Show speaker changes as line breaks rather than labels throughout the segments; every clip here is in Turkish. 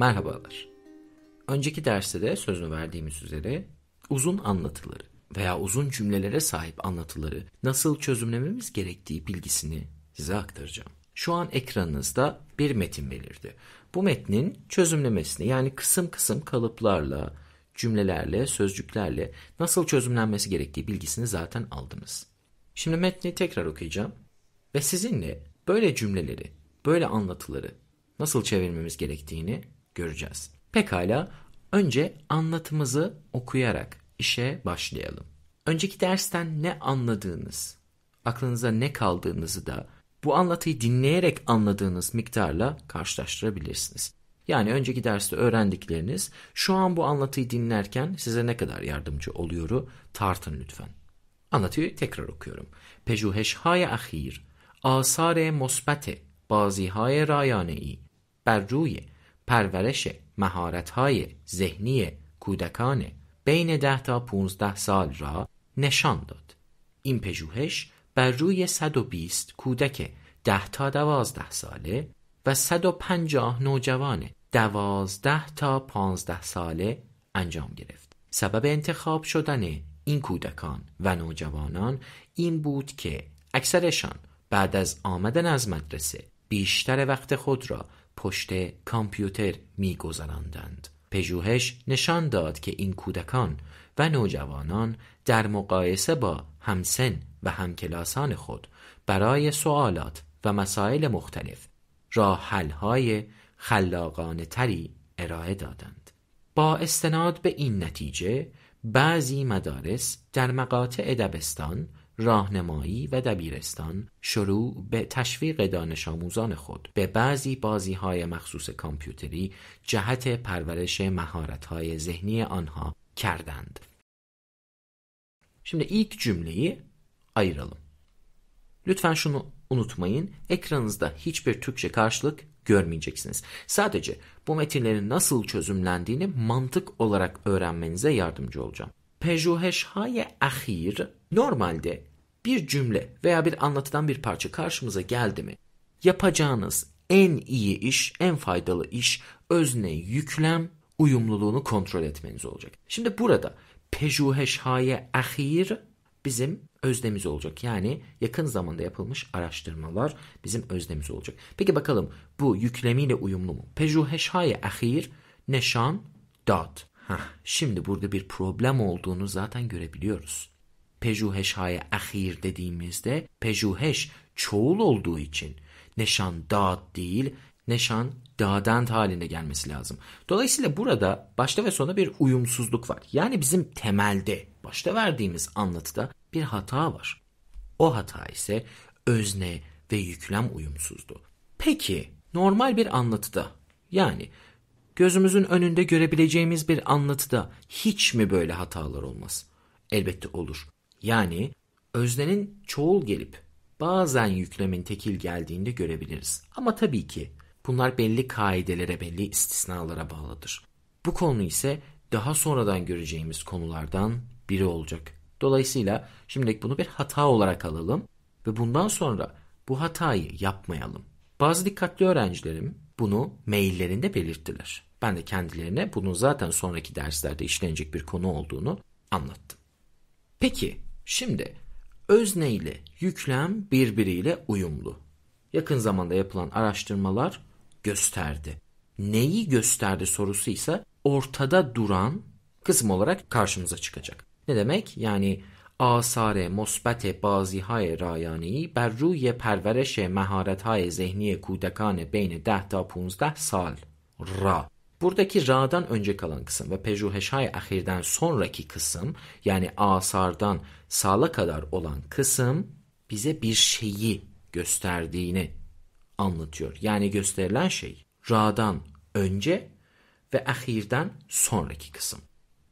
Merhabalar. Önceki derste de sözünü verdiğimiz üzere uzun anlatıları veya uzun cümlelere sahip anlatıları nasıl çözümlememiz gerektiği bilgisini size aktaracağım. Şu an ekranınızda bir metin belirdi. Bu metnin çözümlemesini yani kısım kısım kalıplarla, cümlelerle, sözcüklerle nasıl çözümlenmesi gerektiği bilgisini zaten aldınız. Şimdi metni tekrar okuyacağım ve sizinle böyle cümleleri, böyle anlatıları nasıl çevirmemiz gerektiğini göreceğiz. Pekala önce anlatımızı okuyarak işe başlayalım. Önceki dersten ne anladığınız, aklınıza ne kaldığınızı da bu anlatıyı dinleyerek anladığınız miktarla karşılaştırabilirsiniz. Yani önceki derste öğrendikleriniz şu an bu anlatıyı dinlerken size ne kadar yardımcı oluyoru tartın lütfen. Anlatıyı tekrar okuyorum. Pejuheşhaya ahir, asare mosbete, bazihaye rayanei, berruye, پرورش مهارت‌های ذهنی کودکان بین 10 تا 15 سال را نشان داد. این پژوهش بر روی 120 کودک 10 تا 12 ساله و 150 نوجوان 12 تا 15 ساله انجام گرفت. سبب انتخاب شدن این کودکان و نوجوانان این بود که اکثرشان بعد از آمدن از مدرسه بیشتر وقت خود را پشت کامپیوتر میگذراندند پژوهش نشان داد که این کودکان و نوجوانان در مقایسه با همسن و همکلاسان خود برای سوالات و مسائل مختلف راه حل‌های خلاقانه تری ارائه دادند با استناد به این نتیجه بعضی مدارس در مقاطع دبستان راهنمایی و دبیرستان شروع به تشویق دانش آموزان خود به بعضی بازی های مخصوص کامپیوتری جهت پرورش مهارت های ذهنی آنها kerdend. Şimdi ilk cümleyi ayıralım. Lütfen şunu unutmayın. Ekranınızda hiçbir Türkçe karşılık görmeyeceksiniz. Sadece bu metinlerin nasıl çözümlendiğini mantık olarak öğrenmenize yardımcı olacağım. Pejuheşhaye ahir normalde bir cümle veya bir anlatıdan bir parça karşımıza geldi mi yapacağınız en iyi iş, en faydalı iş özne yüklem uyumluluğunu kontrol etmeniz olacak. Şimdi burada pejuhe şaye ahir bizim öznemiz olacak. Yani yakın zamanda yapılmış araştırmalar bizim öznemiz olacak. Peki bakalım bu yüklemiyle uyumlu mu? Pejuhe şaye ahir neşan dat. Heh, şimdi burada bir problem olduğunu zaten görebiliyoruz. Pejuheş haye ahir dediğimizde pejuheş çoğul olduğu için neşan dağıt değil neşan dağdent haline gelmesi lazım. Dolayısıyla burada başta ve sona bir uyumsuzluk var. Yani bizim temelde başta verdiğimiz anlatıda bir hata var. O hata ise özne ve yüklem uyumsuzdu. Peki normal bir anlatıda yani gözümüzün önünde görebileceğimiz bir anlatıda hiç mi böyle hatalar olmaz? Elbette olur. Yani öznenin çoğul gelip bazen yüklemin tekil geldiğinde görebiliriz. Ama tabii ki bunlar belli kaidelere, belli istisnalara bağlıdır. Bu konu ise daha sonradan göreceğimiz konulardan biri olacak. Dolayısıyla şimdilik bunu bir hata olarak alalım ve bundan sonra bu hatayı yapmayalım. Bazı dikkatli öğrencilerim bunu maillerinde belirttiler. Ben de kendilerine bunun zaten sonraki derslerde işlenecek bir konu olduğunu anlattım. Peki Şimdi özne ile yüklem birbiriyle uyumlu. Yakın zamanda yapılan araştırmalar gösterdi. Neyi gösterdi sorusu ise ortada duran kısım olarak karşımıza çıkacak. Ne demek? Yani asare mosbet bazı hay rayani bر روی پرورش مهارت های ذهنی کودکان بین 10 تا 15 سال را Buradaki ra'dan önce kalan kısım ve pejuheşay ahirden sonraki kısım yani asardan sala kadar olan kısım bize bir şeyi gösterdiğini anlatıyor. Yani gösterilen şey ra'dan önce ve ahirden sonraki kısım.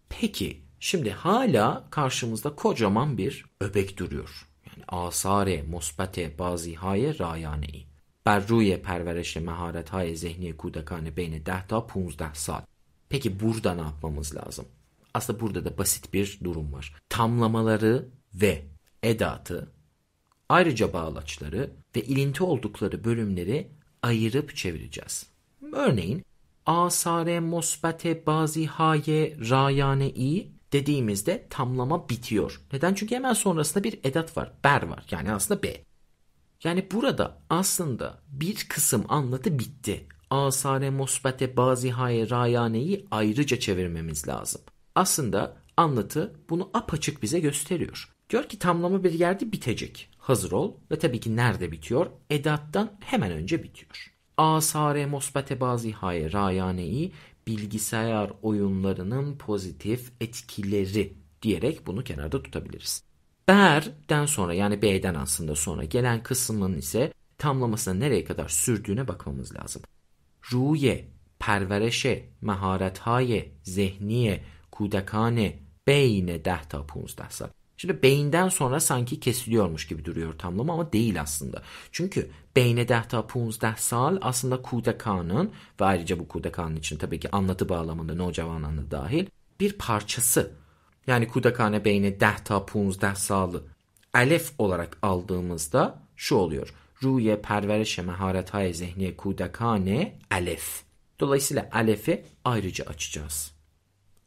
Peki şimdi hala karşımızda kocaman bir öbek duruyor. Yani asare, mosbate, bazihaye, rayane بر روی پرورش مهارت‌های ذهنی kudakane بین 10 ta 15 saat. Peki burada ne yapmamız lazım? Aslında burada da basit bir durum var. Tamlamaları ve edatı, ayrıca bağlaçları ve ilinti oldukları bölümleri ayırıp çevireceğiz. Örneğin asare mosbete bazi haye rayane i dediğimizde tamlama bitiyor. Neden? Çünkü hemen sonrasında bir edat var. Ber var. Yani aslında b. Yani burada aslında bir kısım anlatı bitti. Asare musbete bazihaye rayaneyi ayrıca çevirmemiz lazım. Aslında anlatı bunu apaçık bize gösteriyor. Diyor ki tamlama bir yerde bitecek. Hazır ol ve tabii ki nerede bitiyor? Edattan hemen önce bitiyor. Asare musbete bazihaye rayaneyi bilgisayar oyunlarının pozitif etkileri diyerek bunu kenarda tutabiliriz. Eğer'den sonra yani B'den aslında sonra gelen kısmın ise tamlamasına nereye kadar sürdüğüne bakmamız lazım. Ruye, perverişe, meharethaye, zehniye, kudekane, beyne dehta punzdehsa. Şimdi beyinden sonra sanki kesiliyormuş gibi duruyor tamlama ama değil aslında. Çünkü beyne dehta punzdeh aslında kudekanın ve ayrıca bu kudekanın için tabii ki anlatı bağlamında no cavananı dahil bir parçası yani kudakane beyni 10 ta 15 salı elef olarak aldığımızda şu oluyor. Ruye perveriş maharet hay zihni kudakane elef. Dolayısıyla elefi ayrıca açacağız.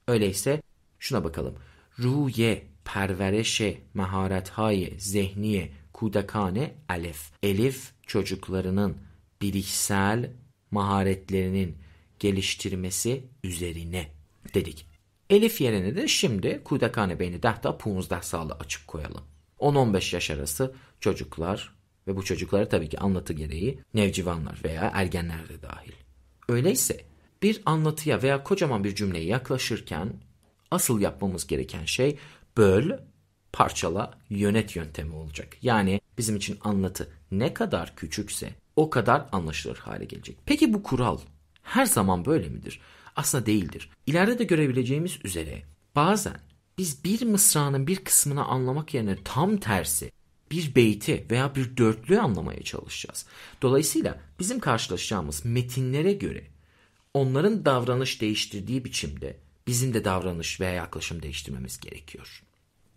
Öyleyse şuna bakalım. Ruye perverişe maharet hay zihniye kudakane elef. Elif çocuklarının bilişsel maharetlerinin geliştirmesi üzerine dedik. Elif yerine de şimdi Kudakane Beyni Dahta Puğunuzdah Sağlı açık koyalım. 10-15 yaş arası çocuklar ve bu çocuklara tabii ki anlatı gereği nevcivanlar veya ergenler de dahil. Öyleyse bir anlatıya veya kocaman bir cümleye yaklaşırken asıl yapmamız gereken şey böl, parçala, yönet yöntemi olacak. Yani bizim için anlatı ne kadar küçükse o kadar anlaşılır hale gelecek. Peki bu kural her zaman böyle midir? Asla değildir. İleride de görebileceğimiz üzere bazen biz bir mısranın bir kısmını anlamak yerine tam tersi bir beyti veya bir dörtlüğü anlamaya çalışacağız. Dolayısıyla bizim karşılaşacağımız metinlere göre onların davranış değiştirdiği biçimde bizim de davranış veya yaklaşım değiştirmemiz gerekiyor.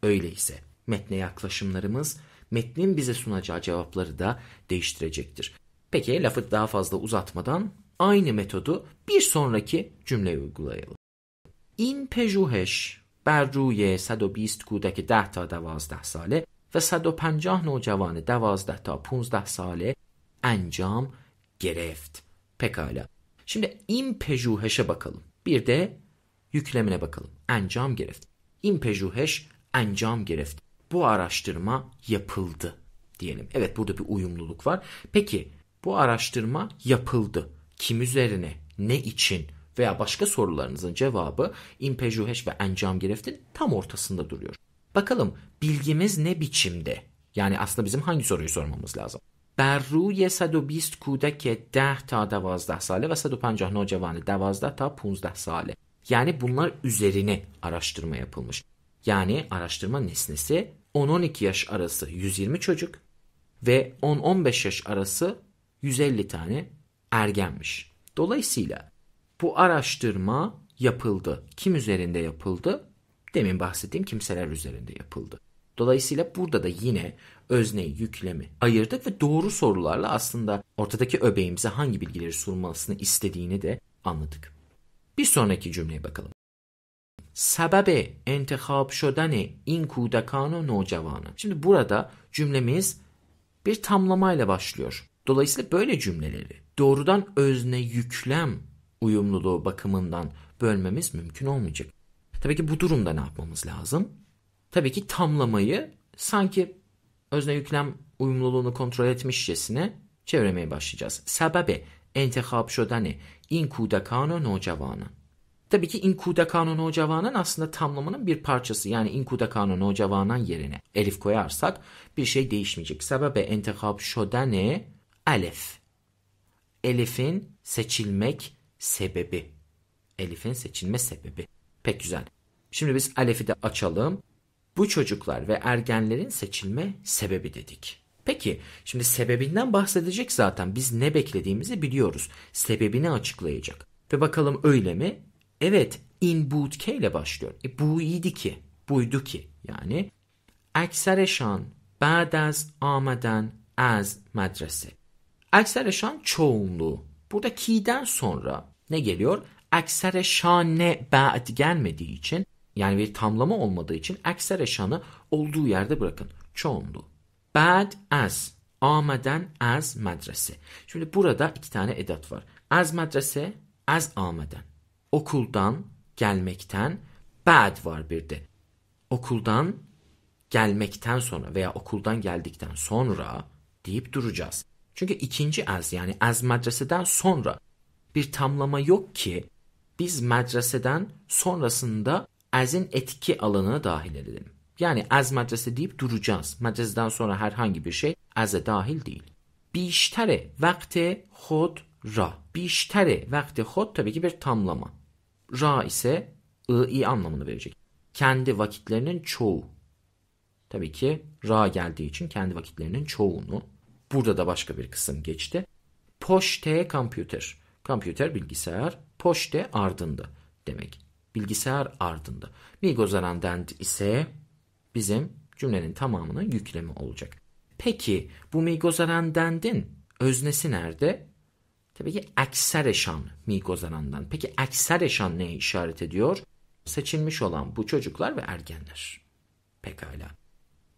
Öyleyse metne yaklaşımlarımız metnin bize sunacağı cevapları da değiştirecektir. Peki lafı daha fazla uzatmadan aynı metodu bir sonraki cümleye uygulayalım. İn pejuhesh, بر روی 120 کودک 10 تا 12 ساله و 150 نوجوان 12 تا 15 ساله انجام گرفت. Pekala. Şimdi in pejuheşe bakalım. Bir de yüklemine bakalım. Encam gerift. İn pejuheş encam gerift. Bu araştırma yapıldı diyelim. Evet burada bir uyumluluk var. Peki bu araştırma yapıldı kim üzerine, ne için veya başka sorularınızın cevabı impejuheş ve encamgireftin tam ortasında duruyor. Bakalım bilgimiz ne biçimde? Yani aslında bizim hangi soruyu sormamız lazım? بر روی 120 کودک 10 تا 12 ساله و 150 نوجوان 12 تا 15 sale. Yani bunlar üzerine araştırma yapılmış. Yani araştırma nesnesi 10-12 yaş arası 120 çocuk ve 10-15 yaş arası 150 tane ergenmiş. Dolayısıyla bu araştırma yapıldı. Kim üzerinde yapıldı? Demin bahsettiğim kimseler üzerinde yapıldı. Dolayısıyla burada da yine özneyi, yüklemi ayırdık ve doğru sorularla aslında ortadaki öbeğimize hangi bilgileri sormasını istediğini de anladık. Bir sonraki cümleye bakalım. Sebebe entihab şödene in kudakano nocavana. Şimdi burada cümlemiz bir tamlamayla başlıyor. Dolayısıyla böyle cümleleri doğrudan özne yüklem uyumluluğu bakımından bölmemiz mümkün olmayacak. Tabii ki bu durumda ne yapmamız lazım? Tabii ki tamlamayı sanki özne yüklem uyumluluğunu kontrol etmişçesine çevirmeye başlayacağız. Sebebi entehab şödeni in kudakano no cavanan. Tabii ki in kudakano no cavanan aslında tamlamanın bir parçası. Yani in kudakano no cavanan yerine elif koyarsak bir şey değişmeyecek. Sebebi entehab şödeni elif. Elif'in seçilmek sebebi. Elif'in seçilme sebebi. Pek güzel. Şimdi biz Alef'i de açalım. Bu çocuklar ve ergenlerin seçilme sebebi dedik. Peki şimdi sebebinden bahsedecek zaten. Biz ne beklediğimizi biliyoruz. Sebebini açıklayacak. Ve bakalım öyle mi? Evet in bootke ile başlıyor. E, bu iyiydi ki. Buydu ki. Yani Eksereşan Badaz Amaden Az Medrese Aksereşan çoğunluğu. Burada ki'den sonra ne geliyor? Aksereşane ba'd gelmediği için yani bir tamlama olmadığı için aksereşanı olduğu yerde bırakın. Çoğunluğu. Ba'd az. Ameden az medrese. Şimdi burada iki tane edat var. Az medrese, az ameden. Okuldan, gelmekten, ba'd var bir de. Okuldan gelmekten sonra veya okuldan geldikten sonra deyip duracağız. Çünkü ikinci az yani az medreseden sonra bir tamlama yok ki biz medreseden sonrasında ezin etki alanına dahil edelim. Yani az medrese deyip duracağız. Medreseden sonra herhangi bir şey aza dahil değil. Biştere vakte hod ra. Biştere vakte hod tabii ki bir tamlama. Ra ise i anlamını verecek. Kendi vakitlerinin çoğu. Tabii ki ra geldiği için kendi vakitlerinin çoğunu Burada da başka bir kısım geçti. Poşte computer. Computer bilgisayar, poşte ardında demek. Bilgisayar ardında. Bilgozaran dent ise bizim cümlenin tamamını yüklemi olacak. Peki bu migozaran dendin öznesi nerede? Tabii ki ekser eşan migozarandan. Peki ekser eşan neye işaret ediyor? Seçilmiş olan bu çocuklar ve ergenler. Pekala.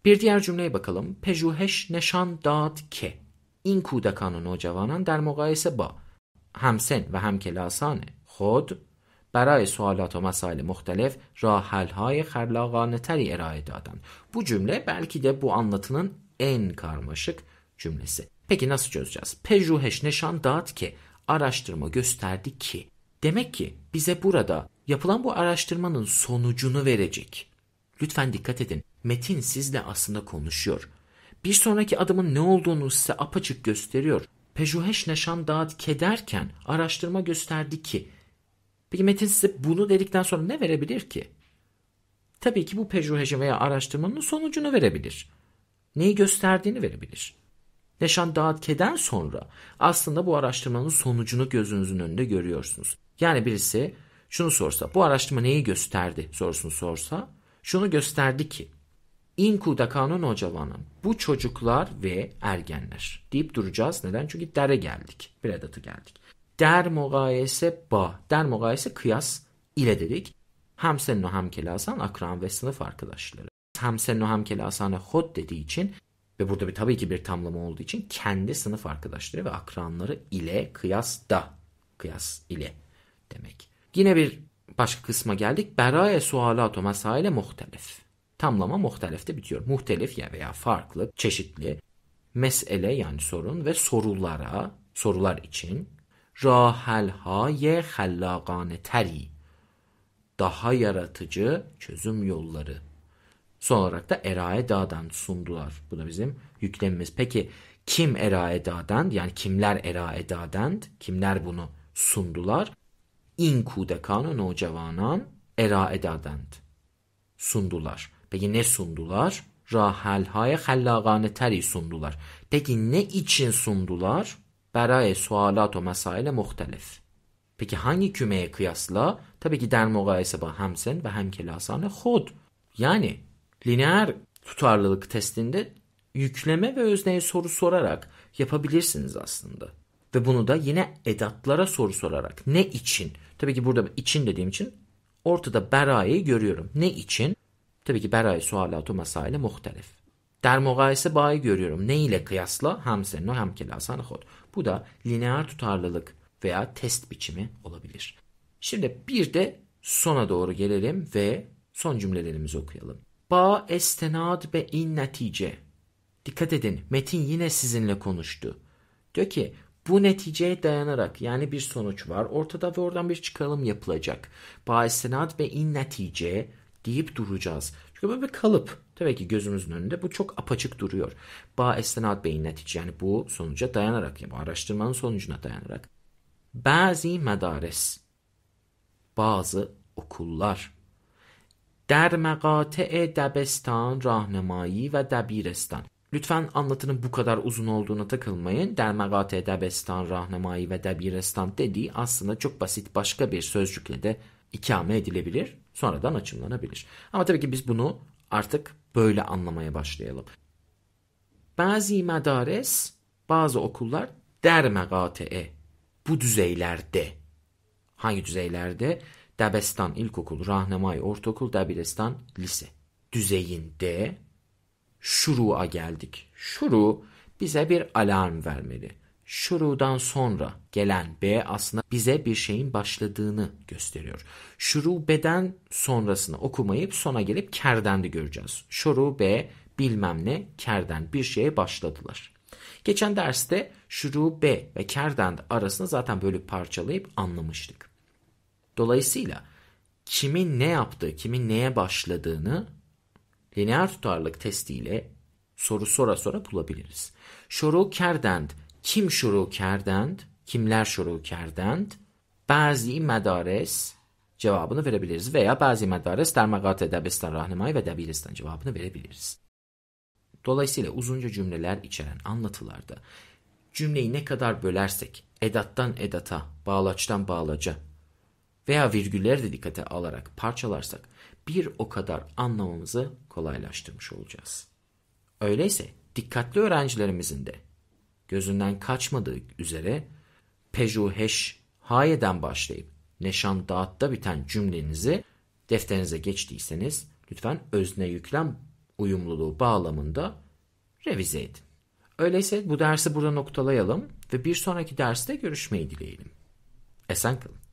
Bir diğer cümleye bakalım. پژوهش neşan داد که این کودکان و جوانان در مقایسه با همسن و همکلاسان خود برای سوالات و مسائل مختلف راه حل‌های خلاقانه تری ارائه دادند. Bu cümle belki de bu anlatının en karmaşık cümlesi. Peki nasıl çözeceğiz? Pejuheş neşan dağıt ki araştırma gösterdi ki. Demek ki bize burada yapılan bu araştırmanın sonucunu verecek. Lütfen dikkat edin. Metin sizle aslında konuşuyor. Bir sonraki adımın ne olduğunu size apaçık gösteriyor. Pejuheş neşan dağıt kederken araştırma gösterdi ki. Peki Metin size bunu dedikten sonra ne verebilir ki? Tabii ki bu pejuheşin veya araştırmanın sonucunu verebilir. Neyi gösterdiğini verebilir. Neşan dağıt keden sonra aslında bu araştırmanın sonucunu gözünüzün önünde görüyorsunuz. Yani birisi şunu sorsa bu araştırma neyi gösterdi sorusunu sorsa şunu gösterdi ki İnkuda kanun hocalanın bu çocuklar ve ergenler deyip duracağız. Neden? Çünkü dere geldik. Predatı geldik. Der mugayese ba. Der mugayese kıyas ile dedik. Hem senno hem kelasan akran ve sınıf arkadaşları. Hem senno hem kelasana hot dediği için ve burada bir tabii ki bir tamlama olduğu için kendi sınıf arkadaşları ve akranları ile kıyas da. Kıyas ile demek. Yine bir başka kısma geldik. Beraye sualato mesaile muhtelif. Tamlama muhtelifte bitiyor. Muhtelif ya veya farklı, çeşitli mesele yani sorun ve sorulara, sorular için rahel rahelhaye hallagane teri daha yaratıcı çözüm yolları. Son olarak da eraye Eraeda'dan sundular. Bu da bizim yüklemimiz. Peki kim eraye Eraeda'dan yani kimler eraye Eraeda'dan kimler bunu sundular? این کودکان و نوجوانان ارائه دادند سوندوlar peki ne sundular راه های خلاقانه تری سوندوlar peki ne için sundular برای سوالات و مسائل مختلف peki hangi kümeye kıyasla tabii ki در مقایسه با همسن و همکلاسان خود yani lineer tutarlılık testinde yükleme ve özneye soru sorarak yapabilirsiniz aslında. Ve bunu da yine edatlara soru sorarak ne için? Tabii ki burada için dediğim için ortada berayı görüyorum. Ne için? Tabii ki berayı sualatü masa muhtelif. Der mukayese bayi görüyorum. Ne ile kıyasla? Hem senno hem kelasan hod. Bu da lineer tutarlılık veya test biçimi olabilir. Şimdi bir de sona doğru gelelim ve son cümlelerimizi okuyalım. Ba estenad be in netice. Dikkat edin metin yine sizinle konuştu. Diyor ki bu neticeye dayanarak yani bir sonuç var ortada ve oradan bir çıkarım yapılacak. Baistinat ve in netice deyip duracağız. Çünkü böyle bir kalıp tabii ki gözümüzün önünde bu çok apaçık duruyor. Ba esnat beyin netice yani bu sonuca dayanarak yani araştırmanın sonucuna dayanarak. Bazı medares, bazı okullar, در مقاطع دبستان راهنمایی و دبیرستان Lütfen anlatının bu kadar uzun olduğuna takılmayın. Der Megat Edebestan Rahnamai ve Debirestan dediği aslında çok basit başka bir sözcükle de ikame edilebilir. Sonradan açımlanabilir. Ama tabii ki biz bunu artık böyle anlamaya başlayalım. Bazı medares, bazı okullar der megatee, bu düzeylerde. Hangi düzeylerde? Debestan ilkokul, Rahnamay ortaokul, Debirestan lise. Düzeyinde şuruğa geldik. Şuru bize bir alarm vermeli. Şurudan sonra gelen B aslında bize bir şeyin başladığını gösteriyor. Şuru beden sonrasını okumayıp sona gelip kerden de göreceğiz. Şuru B bilmem ne kerden bir şeye başladılar. Geçen derste şuru B ve kerden arasında zaten böyle parçalayıp anlamıştık. Dolayısıyla kimin ne yaptığı, kimin neye başladığını lineer tutarlılık testiyle soru sora sora bulabiliriz. Şoru kerdend. Kim şoru kerdend? Kimler şoru kerdend? Bazı medares cevabını verebiliriz veya bazı medares dermagat edebistan rahnimay ve debiristan cevabını verebiliriz. Dolayısıyla uzunca cümleler içeren anlatılarda cümleyi ne kadar bölersek edattan edata, bağlaçtan bağlaca, veya virgülleri de dikkate alarak parçalarsak bir o kadar anlamamızı kolaylaştırmış olacağız. Öyleyse dikkatli öğrencilerimizin de gözünden kaçmadığı üzere pejuheş hayeden başlayıp neşan dağıtta biten cümlenizi defterinize geçtiyseniz lütfen özne yüklem uyumluluğu bağlamında revize edin. Öyleyse bu dersi burada noktalayalım ve bir sonraki derste görüşmeyi dileyelim. Esen kalın.